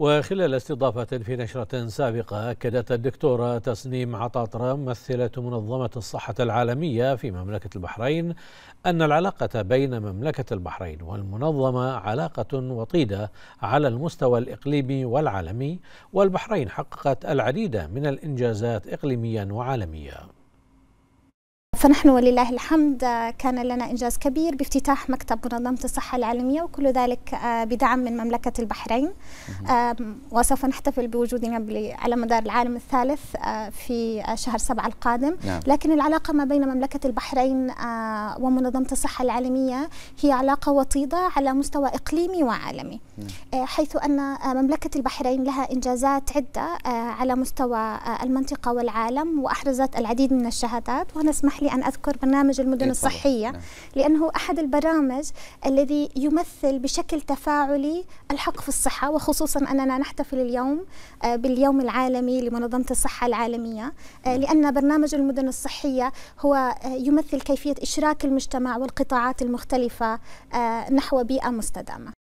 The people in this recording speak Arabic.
وخلال استضافة في نشرة سابقة أكدت الدكتورة تسنيم عطاطرة ممثلة منظمة الصحة العالمية في مملكة البحرين أن العلاقة بين مملكة البحرين والمنظمة علاقة وطيدة على المستوى الإقليمي والعالمي والبحرين حققت العديد من الإنجازات إقليميا وعالميا فنحن ولله الحمد كان لنا إنجاز كبير بافتتاح مكتب منظمة الصحة العالمية وكل ذلك آه، بدعم من مملكة البحرين وسوف نحتفل بوجودنا على مدار العالم الثالث آه، في شهر سبعة القادم نعم. لكن العلاقة ما بين مملكة البحرين آه، ومنظمة الصحة العالمية هي علاقة وطيدة على مستوى إقليمي وعالمي نعم. حيث أن مملكة البحرين لها إنجازات عدة على مستوى المنطقة والعالم وأحرزت العديد من الشهادات ونسمح لي يعني أن أذكر برنامج المدن إيه، الصحية نعم. لأنه أحد البرامج الذي يمثل بشكل تفاعلي الحق في الصحة وخصوصا أننا نحتفل اليوم آه، باليوم العالمي لمنظمة الصحة العالمية آه، نعم. لأن برنامج المدن الصحية هو آه، يمثل كيفية إشراك المجتمع والقطاعات المختلفة نحو بيئة مستدامة